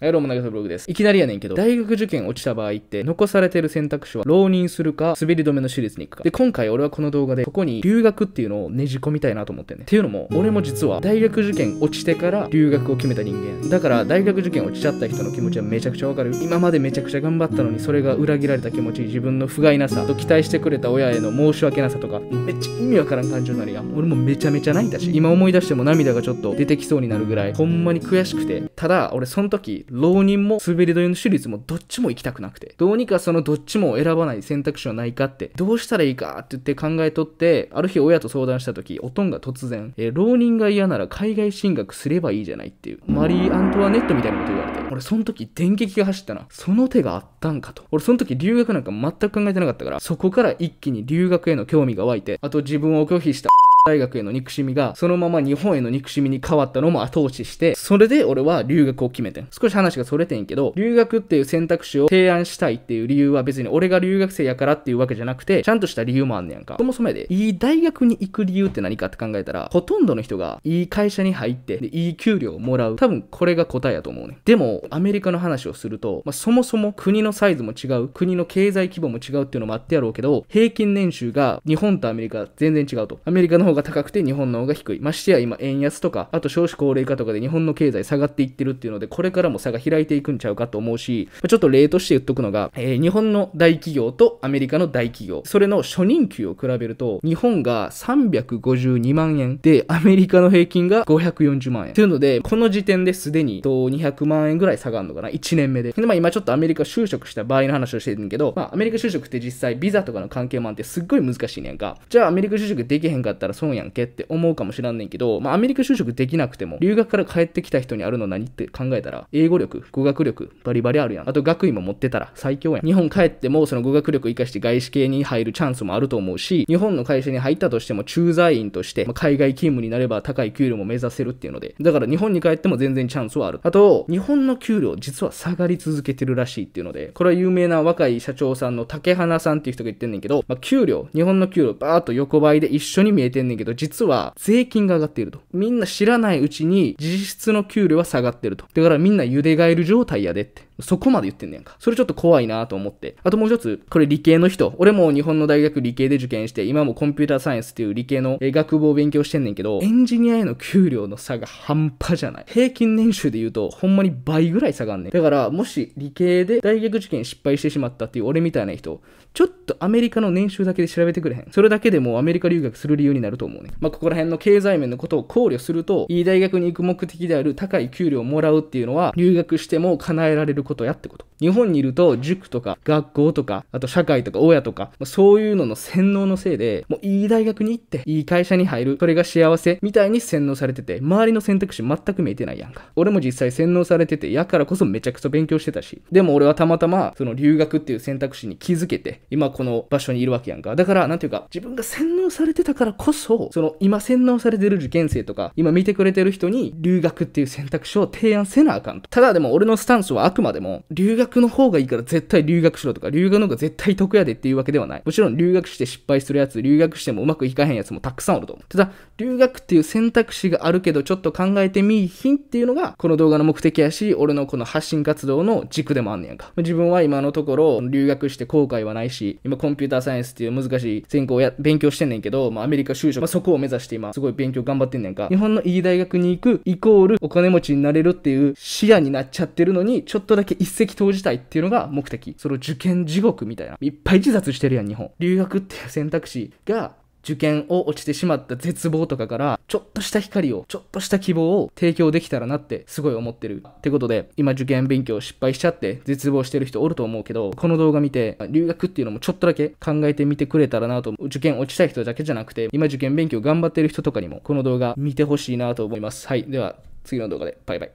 はい、どうも、長田ブログです。いきなりやねんけど、大学受験落ちた場合って、残されてる選択肢は、浪人するか、滑り止めの私立に行くか。で、今回俺はこの動画で、ここに留学っていうのをねじ込みたいなと思ってね。っていうのも、俺も実は、大学受験落ちてから、留学を決めた人間。だから、大学受験落ちちゃった人の気持ちはめちゃくちゃわかる。今までめちゃくちゃ頑張ったのに、それが裏切られた気持ち、自分の不甲斐なさ、と期待してくれた親への申し訳なさとか、めっちゃ意味わからん感情になるやん。俺もめちゃめちゃ泣いたし、今思い出しても涙がちょっと出てきそうになるぐらい、ほんまに悔しくて。ただ、俺その時、浪人も滑り止めの手術もどっちも行きたくなくて、どうにかそのどっちも選ばない選択肢はないかって、どうしたらいいかって言って考えとって、ある日親と相談した時、おとんが突然、えー、浪人が嫌なら海外進学すればいいじゃないっていう、マリー・アントワネットみたいなこと言われて、俺その時電撃が走ったな。その手があったんかと。俺その時留学なんか全く考えてなかったから、そこから一気に留学への興味が湧いて、あと自分を拒否した大学への憎しみが、そのまま日本への憎しみに変わったのも後押しして、それで俺は留学を決めてん。少し話がそれてんけど、留学っていう選択肢を提案したいっていう理由は別に俺が留学生やからっていうわけじゃなくて、ちゃんとした理由もあんねやんか。そもそもやで、いい大学に行く理由って何かって考えたら、ほとんどの人がいい会社に入って、で、いい給料をもらう。多分これが答えやと思うね。でも、アメリカの話をすると、まあ、そもそも国のサイズも違う、国の経済規模も違うっていうのもあってやろうけど、平均年収が日本とアメリカ全然違うと。アメリカの方が高くて日本の方が低い。ましてや今、円安とか、あと少子高齢化とかで日本の経済下がっていってるっていうので、これからも差が開いていくんちゃうかと思うし、ちょっと例として言っとくのが、えー、日本の大企業とアメリカの大企業、それの初任給を比べると、日本が352万円で、アメリカの平均が540万円。というので、この時点ですでに、と200万円ぐらい下がるのかな ?1 年目で。で、まあ今ちょっとアメリカ就職した場合の話をしてるんけど、まあアメリカ就職って実際ビザとかの関係もあってすっごい難しいねんか。じゃあアメリカ就職できへんかったら、損やんけって思うかもしらんねんけど、まあ、アメリカ就職できなくても、留学から帰ってきた人にあるの何って考えたら、英語力、語学力、バリバリあるやん。あと学位も持ってたら最強やん。日本帰ってもその語学力生かして外資系に入るチャンスもあると思うし、日本の会社に入ったとしても駐在員として、まあ、海外勤務になれば高い給料も目指せるっていうので、だから日本に帰っても全然チャンスはある。あと、日本の給料実は下がり続けてるらしいっていうので、これは有名な若い社長さんの竹花さんっていう人が言ってんねんけど、まあ、給料、日本の給料バーっと横ばいで一緒に見えてんねんねんけど、実は税金が上がっていると。みんな知らないうちに実質の給料は下がってると。だからみんな茹で替える状態やでって。そこまで言ってんねんか。それちょっと怖いなと思って。あともう一つ、これ理系の人。俺も日本の大学理系で受験して、今もコンピューターサイエンスっていう理系の学部を勉強してんねんけど、エンジニアへの給料の差が半端じゃない。平均年収で言うと、ほんまに倍ぐらい下がんねん。だから、もし理系で大学受験失敗してしまったっていう俺みたいな人、ちょっとアメリカの年収だけで調べてくれへん。それだけでもアメリカ留学する理由になると思うね。まあ、ここら辺の経済面のことを考慮すると、いい大学に行く目的である高い給料をもらうっていうのは、留学しても叶えられることやってこと。日本にいると塾とか学校とか、あと社会とか親とか、そういうのの洗脳のせいで、もういい大学に行って、いい会社に入る、それが幸せみたいに洗脳されてて、周りの選択肢全く見えてないやんか。俺も実際洗脳されてて、やからこそめちゃくちゃ勉強してたし、でも俺はたまたま、その留学っていう選択肢に気づけて、今この場所にいるわけやんか。だから、なんていうか、自分が洗脳されてたからこそ、その今洗脳されてる受験生とか、今見てくれてる人に留学っていう選択肢を提案せなあかんと。ただでも俺のスタンスはあくまでも、留学学の方がいいから絶対留学しろとか、留学の方が絶対得やでっていうわけではない。もちろん留学して失敗するやつ、留学してもうまくいかへんやつもたくさんおると思う。ただ、留学っていう選択肢があるけど、ちょっと考えてみいひんっていうのが、この動画の目的やし、俺のこの発信活動の軸でもあんねやんか。自分は今のところ、留学して後悔はないし、今コンピューターサイエンスっていう難しい専攻をや勉強してんねんけど、まあアメリカ就職、まあ、そこを目指して今、すごい勉強頑張ってんねんか。日本のいい大学に行く、イコールお金持ちになれるっていう視野になっちゃってるのに、ちょっとだけ一石投じしたいっていうのが目的。その受験地獄みたいな。いっぱい自殺してるやん、日本。留学っていう選択肢が受験を落ちてしまった絶望とかから、ちょっとした光を、ちょっとした希望を提供できたらなってすごい思ってる。ってことで、今受験勉強失敗しちゃって絶望してる人おると思うけど、この動画見て、留学っていうのもちょっとだけ考えてみてくれたらなと、受験落ちたい人だけじゃなくて、今受験勉強頑張ってる人とかにも、この動画見てほしいなと思います。はい。では、次の動画で。バイバイ。